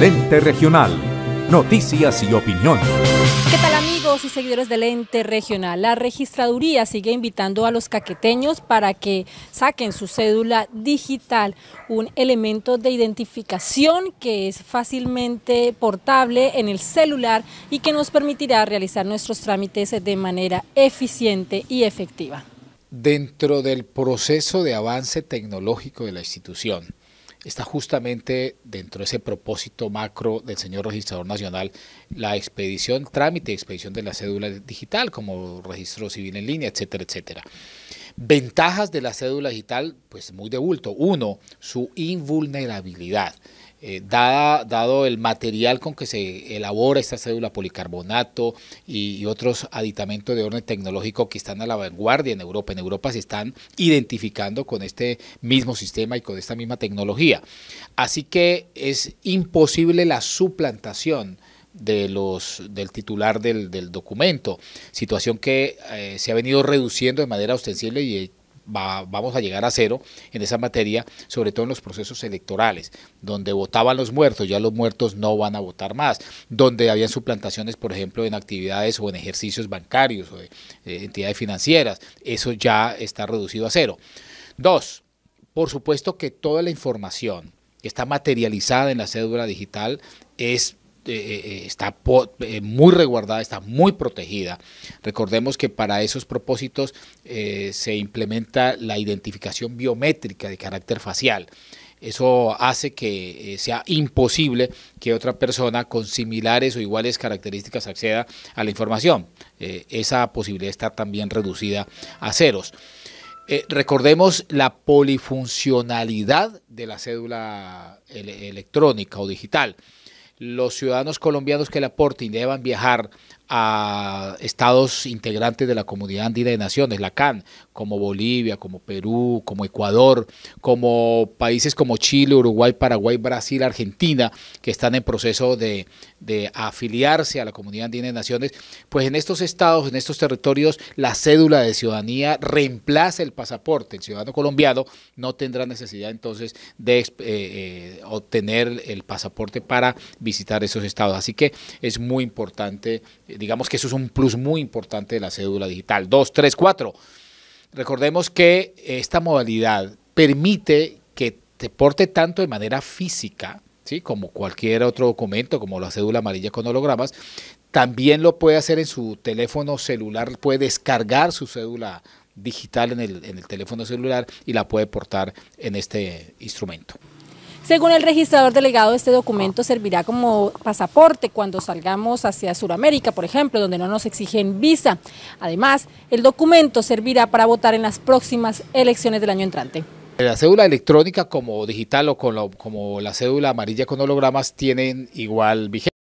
Lente Regional. Noticias y opinión. ¿Qué tal amigos y seguidores del Lente regional? La registraduría sigue invitando a los caqueteños para que saquen su cédula digital, un elemento de identificación que es fácilmente portable en el celular y que nos permitirá realizar nuestros trámites de manera eficiente y efectiva. Dentro del proceso de avance tecnológico de la institución, está justamente dentro de ese propósito macro del señor registrador nacional la expedición, trámite y expedición de la cédula digital como registro civil en línea, etcétera, etcétera. Ventajas de la cédula digital, pues muy de bulto. Uno, su invulnerabilidad. Eh, dado el material con que se elabora esta cédula policarbonato y, otros aditamentos de orden tecnológico que están a la vanguardia en Europa. En Europa se están identificando con este mismo sistema y con esta misma tecnología. Así que es imposible la suplantación de los, del titular del, documento, situación que eh, se ha venido reduciendo de manera ostensible y vamos a llegar a cero en esa materia, sobre todo en los procesos electorales, donde votaban los muertos, ya los muertos no van a votar más, donde habían suplantaciones, por ejemplo, en actividades o en ejercicios bancarios o eh, entidades financieras, eso ya está reducido a cero. Dos, por supuesto que toda la información que está materializada en la cédula digital es eh, eh, eh, está muy resguardada, está muy protegida. Recordemos que para esos propósitos se implementa la identificación biométrica de carácter facial. Eso hace que sea imposible que otra persona con similares o iguales características acceda a la información. esa posibilidad está también reducida a ceros. recordemos la polifuncionalidad de la cédula electrónica o digital los ciudadanos colombianos que le aporten deban viajar a estados integrantes de la Comunidad Andina de Naciones, la CAN, como Bolivia, como Perú, como Ecuador, como países como Chile, Uruguay, Paraguay, Brasil, Argentina, que están en proceso de, afiliarse a la Comunidad Andina de Naciones, pues en estos estados, en estos territorios, la cédula de ciudadanía reemplaza el pasaporte. El ciudadano colombiano no tendrá necesidad entonces de eh, eh, obtener el pasaporte para visitar visitar esos estados. Así que es muy importante, eh, digamos que eso es un plus muy importante de la cédula digital. Dos, tres, cuatro. Recordemos que esta modalidad permite que te porte tanto de manera física, ¿sí? como cualquier otro documento, como la cédula amarilla con hologramas, también lo puede hacer en su teléfono celular, puede descargar su cédula digital en el, en el teléfono celular y la puede portar en este instrumento. Según el registrador delegado, este documento servirá como pasaporte cuando salgamos hacia Sudamérica, por ejemplo, donde no nos exigen visa. Además, el documento servirá para votar en las próximas elecciones del año entrante. La cédula electrónica como digital o como la cédula amarilla con hologramas tienen igual vigencia.